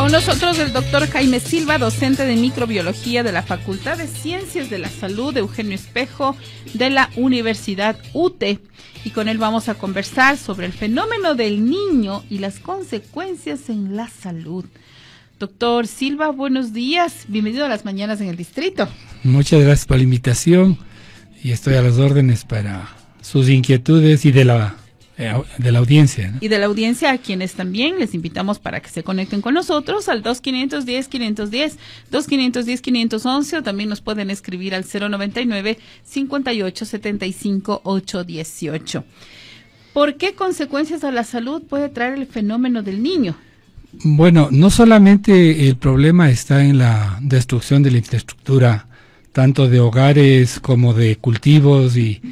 Con nosotros el doctor Jaime Silva, docente de microbiología de la Facultad de Ciencias de la Salud, de Eugenio Espejo, de la Universidad UTE. Y con él vamos a conversar sobre el fenómeno del niño y las consecuencias en la salud. Doctor Silva, buenos días. Bienvenido a las mañanas en el distrito. Muchas gracias por la invitación y estoy a las órdenes para sus inquietudes y de la eh, de la audiencia. Y de la audiencia a quienes también les invitamos para que se conecten con nosotros al 2510-510, 2510-511 o también nos pueden escribir al 099-5875-818. ¿Por qué consecuencias a la salud puede traer el fenómeno del niño? Bueno, no solamente el problema está en la destrucción de la infraestructura, tanto de hogares como de cultivos y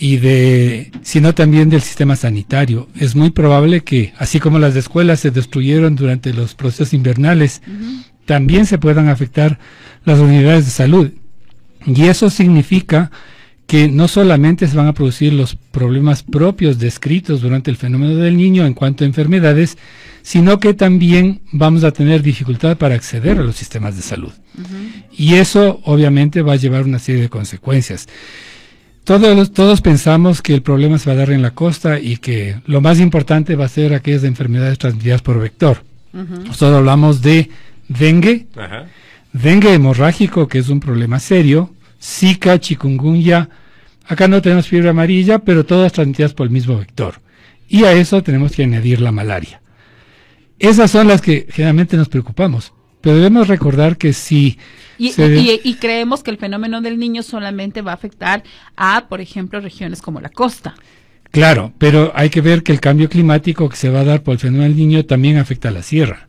y de, sino también del sistema sanitario. Es muy probable que, así como las escuelas se destruyeron durante los procesos invernales, también se puedan afectar las unidades de salud. Y eso significa que no solamente se van a producir los problemas propios descritos durante el fenómeno del niño en cuanto a enfermedades, sino que también vamos a tener dificultad para acceder a los sistemas de salud. Y eso obviamente va a llevar una serie de consecuencias. Todos, todos pensamos que el problema se va a dar en la costa y que lo más importante va a ser aquellas enfermedades transmitidas por vector. Nosotros hablamos de dengue, dengue hemorrágico, que es un problema serio, zika, chikungunya. Acá no tenemos fiebre amarilla, pero todas transmitidas por el mismo vector. Y a eso tenemos que añadir la malaria. Esas son las que generalmente nos preocupamos. Pero debemos recordar que si... Y, creemos que el fenómeno del niño solamente va a afectar a, por ejemplo, regiones como la costa. Claro, pero hay que ver que el cambio climático que se va a dar por el fenómeno del niño también afecta a la sierra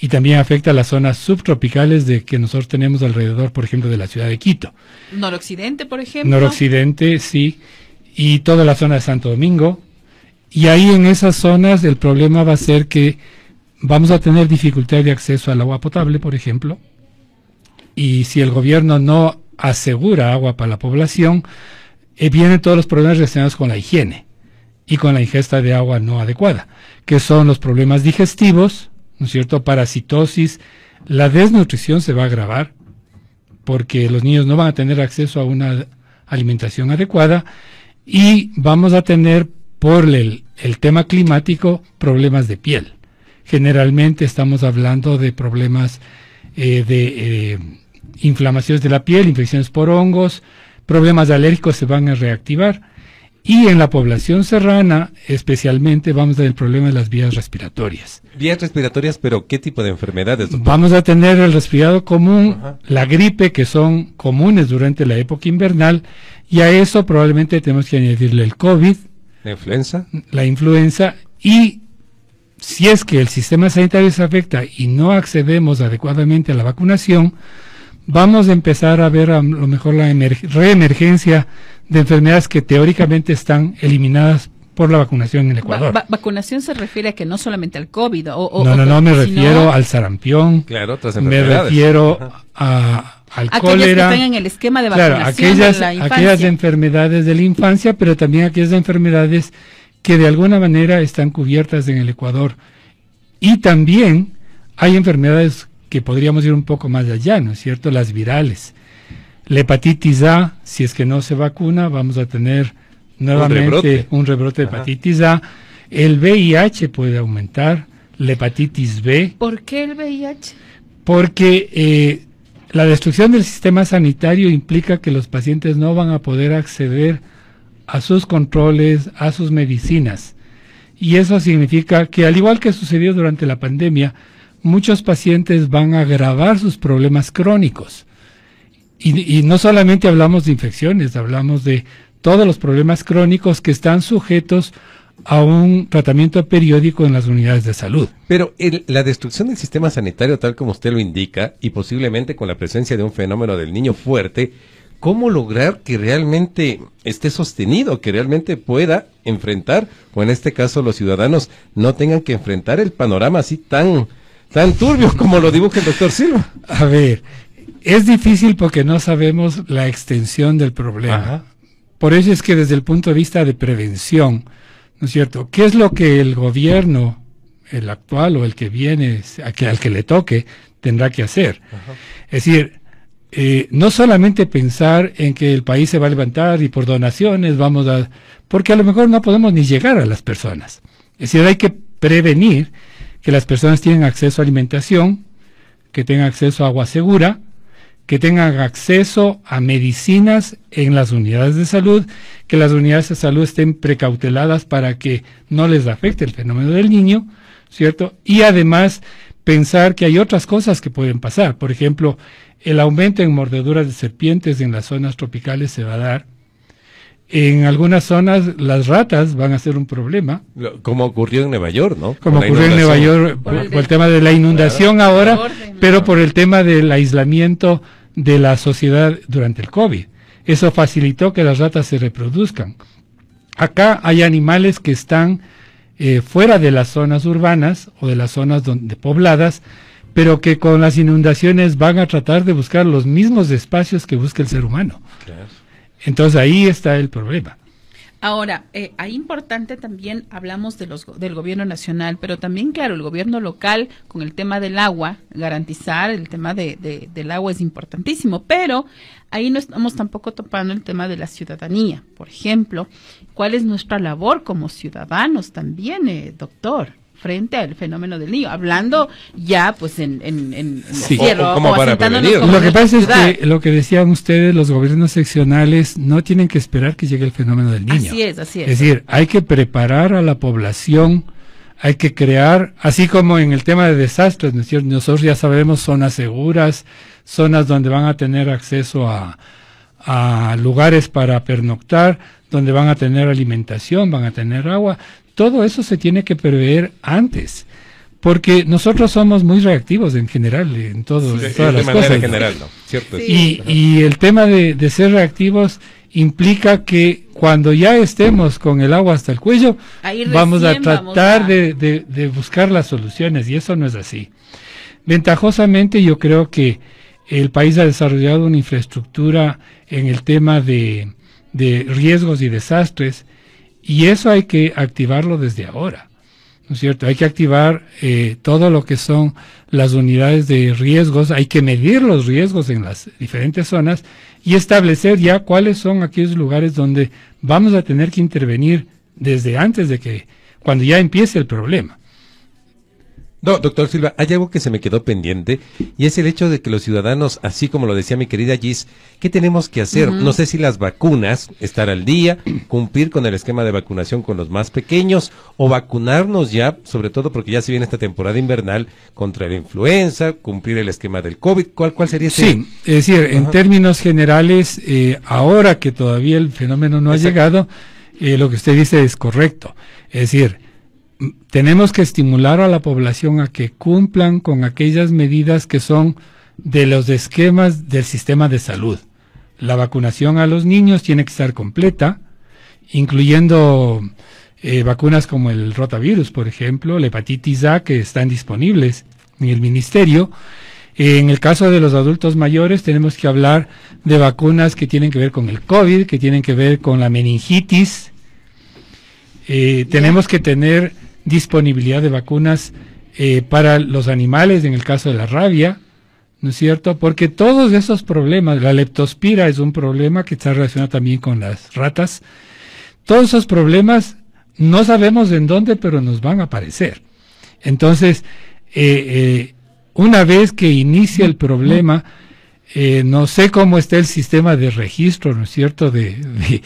y también afecta a las zonas subtropicales de que nosotros tenemos alrededor, por ejemplo, de la ciudad de Quito. Noroccidente, por ejemplo. Noroccidente, sí, y toda la zona de Santo Domingo. Y ahí en esas zonas el problema va a ser que vamos a tener dificultad de acceso al agua potable, por ejemplo, y si el gobierno no asegura agua para la población, eh, vienen todos los problemas relacionados con la higiene y con la ingesta de agua no adecuada, que son los problemas digestivos, ¿no es cierto?, parasitosis, la desnutrición se va a agravar, porque los niños no van a tener acceso a una alimentación adecuada y vamos a tener por el tema climático problemas de piel Generalmente estamos hablando de problemas eh, de eh, inflamaciones de la piel, infecciones por hongos, problemas alérgicos se van a reactivar. Y en la población serrana, especialmente, vamos a tener el problema de las vías respiratorias. Vías respiratorias, pero ¿qué tipo de enfermedades? Vamos a tener el resfriado común, la gripe, que son comunes durante la época invernal, y a eso probablemente tenemos que añadirle el COVID. La influenza. La influenza y si es que el sistema sanitario se afecta y no accedemos adecuadamente a la vacunación, vamos a empezar a ver a lo mejor la reemergencia de enfermedades que teóricamente están eliminadas por la vacunación en Ecuador. vacunación se refiere a que no solamente al COVID. O, no, no, no, me refiero al sarampión. Claro, Me refiero a, al cólera. Aquellas que están en el esquema de vacunación aquellas enfermedades de la infancia, pero también aquellas enfermedades que de alguna manera están cubiertas en el Ecuador. Y también hay enfermedades que podríamos ir un poco más allá, ¿no es cierto? Las virales. La hepatitis A, si es que no se vacuna, vamos a tener nuevamente un rebrote, de hepatitis A. El VIH puede aumentar, la hepatitis B. ¿Por qué el VIH? Porque eh, la destrucción del sistema sanitario implica que los pacientes no van a poder acceder a sus controles, a sus medicinas. Y eso significa que, al igual que sucedió durante la pandemia, muchos pacientes van a agravar sus problemas crónicos. Y, no solamente hablamos de infecciones, hablamos de todos los problemas crónicos que están sujetos a un tratamiento periódico en las unidades de salud. Pero la destrucción del sistema sanitario, tal como usted lo indica, y posiblemente con la presencia de un fenómeno del niño fuerte, cómo lograr que realmente esté sostenido, que realmente pueda enfrentar, o en este caso los ciudadanos no tengan que enfrentar el panorama así tan, tan turbio como lo dibuja el doctor Silva. A ver, es difícil porque no sabemos la extensión del problema. Por eso es que desde el punto de vista de prevención, ¿no es cierto? ¿Qué es lo que el gobierno, el actual o el que viene, al que le toque, tendrá que hacer? Es decir, eh, no solamente pensar en que el país se va a levantar y por donaciones vamos a... porque a lo mejor no podemos ni llegar a las personas. Es decir, hay que prevenir que las personas tienen acceso a alimentación, que tengan acceso a agua segura, que tengan acceso a medicinas en las unidades de salud, que las unidades de salud estén precauteladas para que no les afecte el fenómeno del niño, ¿cierto? Y además pensar que hay otras cosas que pueden pasar, por ejemplo, el aumento en mordeduras de serpientes en las zonas tropicales se va a dar. En algunas zonas las ratas van a ser un problema. Como ocurrió en Nueva York, ¿no? Como ocurrió en Nueva York por, el, tema de la inundación ahora, pero por el tema del aislamiento de la sociedad durante el COVID. Eso facilitó que las ratas se reproduzcan. Acá hay animales que están eh, fuera de las zonas urbanas o de las zonas donde, pobladas pero que con las inundaciones van a tratar de buscar los mismos espacios que busca el ser humano. Entonces ahí está el problema. Ahora, eh, ahí importante también hablamos de los, del gobierno nacional, pero también, claro, el gobierno local con el tema del agua, garantizar el tema del agua es importantísimo, pero ahí no estamos tampoco topando el tema de la ciudadanía, por ejemplo. ¿Cuál es nuestra labor como ciudadanos también, eh, doctor? frente al fenómeno del niño, hablando ya pues en, en, en sí, para lo que pasa es que lo que decían ustedes, los gobiernos seccionales no tienen que esperar que llegue el fenómeno del niño. Así es, así es. Es decir, hay que preparar a la población, hay que crear, así como en el tema de desastres, es Nosotros ya sabemos zonas seguras, zonas donde van a tener acceso a lugares para pernoctar, donde van a tener alimentación, van a tener agua, todo eso se tiene que prever antes. Porque nosotros somos muy reactivos en general, en, todo, en todas las cosas. general, Y, el tema de, ser reactivos implica que cuando ya estemos con el agua hasta el cuello, vamos a tratar de, buscar las soluciones, y eso no es así. Ventajosamente, yo creo que el país ha desarrollado una infraestructura en el tema de, riesgos y desastres y eso hay que activarlo desde ahora, ¿no es cierto? Hay que activar eh, todo lo que son las unidades de riesgos, hay que medir los riesgos en las diferentes zonas y establecer ya cuáles son aquellos lugares donde vamos a tener que intervenir desde antes de que, cuando ya empiece el problema. No, doctor Silva, hay algo que se me quedó pendiente y es el hecho de que los ciudadanos, así como lo decía mi querida Gis, ¿qué tenemos que hacer? No sé si las vacunas, estar al día, cumplir con el esquema de vacunación con los más pequeños o vacunarnos ya, sobre todo porque ya se viene esta temporada invernal contra la influenza, cumplir el esquema del COVID. ¿Cuál, cuál sería ese? Sí, es decir, en términos generales, eh, ahora que todavía el fenómeno no ha llegado, eh, lo que usted dice es correcto. Es decir, tenemos que estimular a la población a que cumplan con aquellas medidas que son de los esquemas del sistema de salud. La vacunación a los niños tiene que estar completa, incluyendo eh, vacunas como el rotavirus, por ejemplo, la hepatitis A, que están disponibles en el ministerio. En el caso de los adultos mayores tenemos que hablar de vacunas que tienen que ver con el COVID, que tienen que ver con la meningitis. Eh, tenemos que tener disponibilidad de vacunas eh, para los animales, en el caso de la rabia, ¿no es cierto? Porque todos esos problemas, la leptospira es un problema que está relacionado también con las ratas, todos esos problemas no sabemos en dónde, pero nos van a aparecer. Entonces, eh, eh, una vez que inicia el problema, no sé cómo está el sistema de registro, ¿no es cierto?, de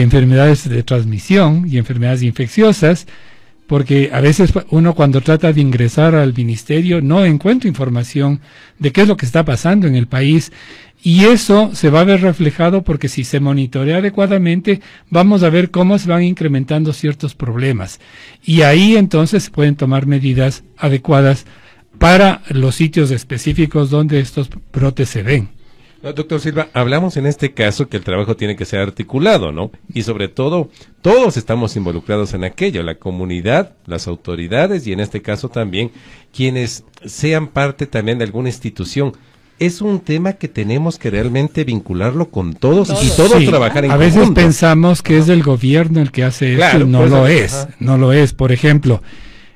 enfermedades de transmisión y enfermedades infecciosas, porque a veces uno cuando trata de ingresar al ministerio no encuentra información de qué es lo que está pasando en el país y eso se va a ver reflejado porque si se monitorea adecuadamente vamos a ver cómo se van incrementando ciertos problemas y ahí entonces se pueden tomar medidas adecuadas para los sitios específicos donde estos brotes se ven. Doctor Silva, hablamos en este caso que el trabajo tiene que ser articulado, ¿no? Y sobre todo, todos estamos involucrados en aquello, la comunidad, las autoridades y en este caso también quienes sean parte también de alguna institución. Es un tema que tenemos que realmente vincularlo con todos, y todos trabajar en A veces pensamos que es el gobierno el que hace eso, no pues, lo es, no lo es. Por ejemplo,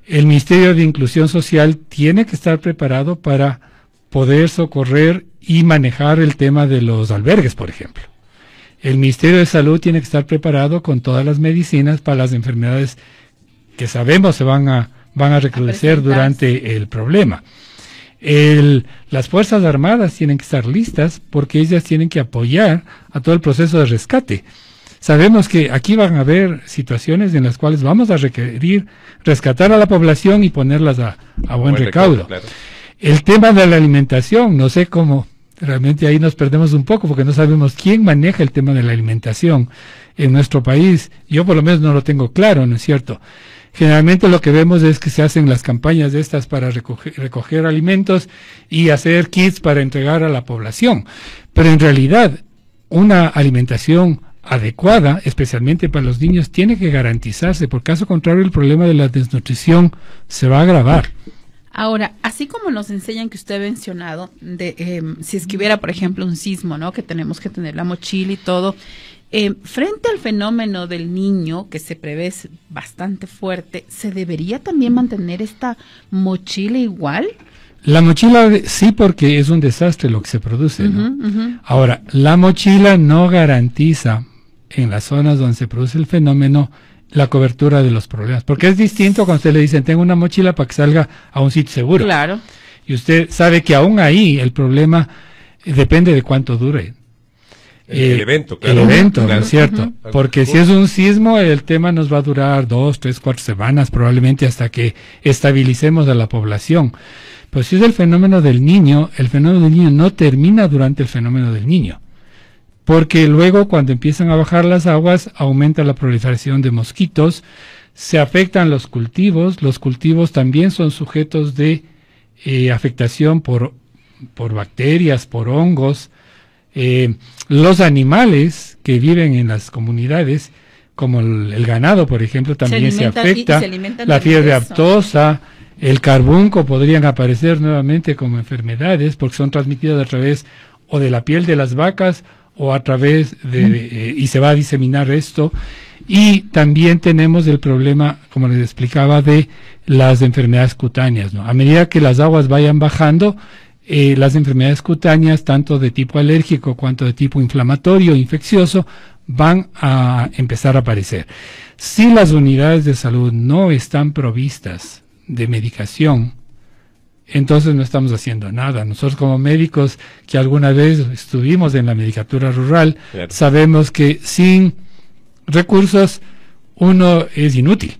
el Ministerio de Inclusión Social tiene que estar preparado para poder socorrer y manejar el tema de los albergues, por ejemplo. El Ministerio de Salud tiene que estar preparado con todas las medicinas para las enfermedades que sabemos se van a, van a recrudecer durante el problema. las Fuerzas Armadas tienen que estar listas porque ellas tienen que apoyar a todo el proceso de rescate. Sabemos que aquí van a haber situaciones en las cuales vamos a requerir rescatar a la población y ponerlas a, buen, recaudo. El tema de la alimentación, no sé cómo, Realmente ahí nos perdemos un poco porque no sabemos quién maneja el tema de la alimentación en nuestro país. Yo por lo menos no lo tengo claro, ¿no es cierto? Generalmente lo que vemos es que se hacen las campañas de estas para recoger, alimentos y hacer kits para entregar a la población. Pero en realidad, una alimentación adecuada, especialmente para los niños, tiene que garantizarse, Por caso contrario el problema de la desnutrición se va a agravar. Ahora, así como nos enseñan que usted ha mencionado, de, em, si es que hubiera, por ejemplo, un sismo, ¿no? Que tenemos que tener la mochila y todo. Em, frente al fenómeno del niño, que se prevé bastante fuerte, ¿se debería también mantener esta mochila igual? La mochila sí, porque es un desastre lo que se produce. ¿no? Ahora, la mochila no garantiza en las zonas donde se produce el fenómeno la cobertura de los problemas. Porque es distinto cuando usted le dicen, tengo una mochila para que salga a un sitio seguro. Claro. Y usted sabe que aún ahí el problema eh, depende de cuánto dure. El, eh, evento, claro. El evento, es cierto? Porque si es un sismo, el tema nos va a durar dos, tres, cuatro semanas, probablemente hasta que estabilicemos a la población. Pero pues si es el fenómeno del niño, el fenómeno del niño no termina durante el fenómeno del niño porque luego cuando empiezan a bajar las aguas aumenta la proliferación de mosquitos, se afectan los cultivos, los cultivos también son sujetos de eh, afectación por, por, bacterias, por hongos, eh, los animales que viven en las comunidades, como el, ganado, por ejemplo, también se, afecta, la fiebre aptosa, el carbunco podrían aparecer nuevamente como enfermedades porque son transmitidas a través o de la piel de las vacas, o a través de, eh, y se va a diseminar esto. Y también tenemos el problema, como les explicaba, de las enfermedades cutáneas. ¿no? A medida que las aguas vayan bajando, eh, las enfermedades cutáneas, tanto de tipo alérgico cuanto de tipo inflamatorio, infeccioso, van a empezar a aparecer. Si las unidades de salud no están provistas de medicación entonces no estamos haciendo nada. Nosotros como médicos que alguna vez estuvimos en la medicatura rural, sabemos que sin recursos uno es inútil.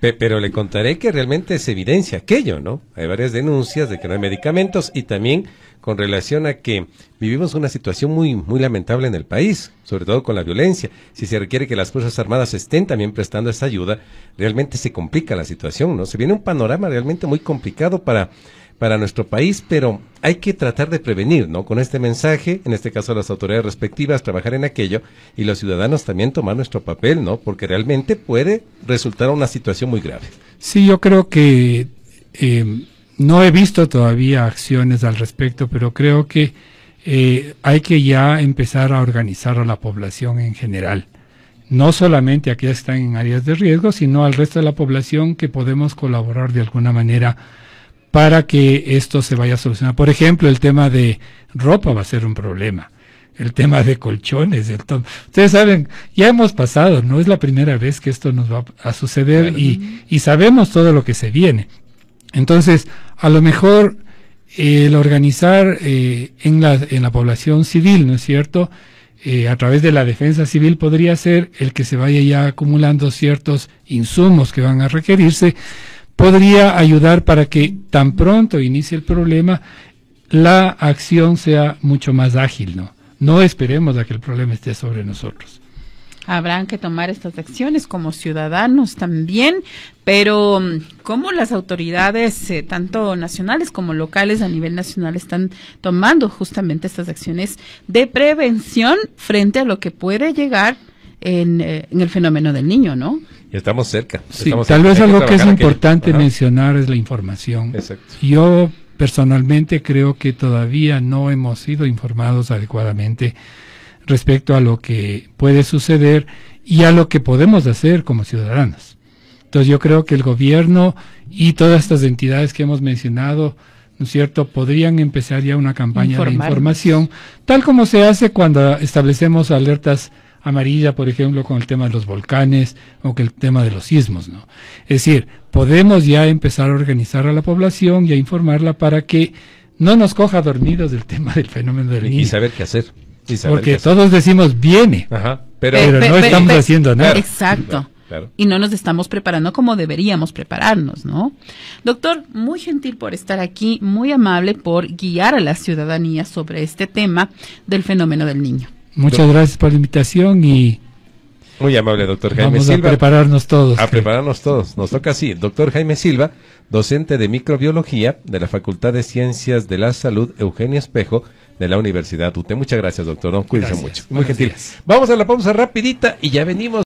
Pero le contaré que realmente se evidencia aquello, ¿no? Hay varias denuncias de que no hay medicamentos y también con relación a que vivimos una situación muy, muy lamentable en el país, sobre todo con la violencia. Si se requiere que las Fuerzas Armadas estén también prestando esa ayuda, realmente se complica la situación, ¿no? Se viene un panorama realmente muy complicado para para nuestro país, pero hay que tratar de prevenir, ¿no? Con este mensaje, en este caso las autoridades respectivas, trabajar en aquello y los ciudadanos también tomar nuestro papel, ¿no? Porque realmente puede resultar una situación muy grave. Sí, yo creo que eh, no he visto todavía acciones al respecto, pero creo que eh, hay que ya empezar a organizar a la población en general no solamente a que están en áreas de riesgo, sino al resto de la población que podemos colaborar de alguna manera para que esto se vaya a solucionar. Por ejemplo, el tema de ropa va a ser un problema. El tema de colchones, el ustedes saben, ya hemos pasado, no es la primera vez que esto nos va a suceder y, y sabemos todo lo que se viene. Entonces, a lo mejor el organizar eh, en, la, en la población civil, ¿no es cierto? Eh, a través de la defensa civil podría ser el que se vaya ya acumulando ciertos insumos que van a requerirse podría ayudar para que tan pronto inicie el problema, la acción sea mucho más ágil, ¿no? No esperemos a que el problema esté sobre nosotros. Habrán que tomar estas acciones como ciudadanos también, pero mm, cómo las autoridades, eh, tanto nacionales como locales a nivel nacional, están tomando justamente estas acciones de prevención frente a lo que puede llegar eh, en, el fenómeno del niño, ¿no? estamos cerca. Sí, tal vez algo que es importante mencionar es la información. Exacto. Yo personalmente creo que todavía no hemos sido informados adecuadamente respecto a lo que puede suceder y a lo que podemos hacer como ciudadanos. Entonces yo creo que el gobierno y todas estas entidades que hemos mencionado, ¿no es cierto?, podrían empezar ya una campaña de información, tal como se hace cuando establecemos alertas amarilla, por ejemplo, con el tema de los volcanes o que el tema de los sismos, ¿no? Es decir, podemos ya empezar a organizar a la población y a informarla para que no nos coja dormidos del tema del fenómeno del niño. Y saber qué hacer. Porque todos decimos viene, pero, no estamos haciendo nada. Exacto. Y no nos estamos preparando como deberíamos prepararnos, ¿no? Doctor, muy gentil por estar aquí, muy amable por guiar a la ciudadanía sobre este tema del fenómeno del niño. Muchas gracias por la invitación y... Muy amable, doctor Jaime Silva. A prepararnos todos. A prepararnos todos. Nos toca así. doctor Jaime Silva, docente de microbiología de la Facultad de Ciencias de la Salud, Eugenio Espejo, de la Universidad UTE. Muchas gracias, doctor. cuídense mucho. Muy gentil. Vamos a la pausa rapidita y ya venimos.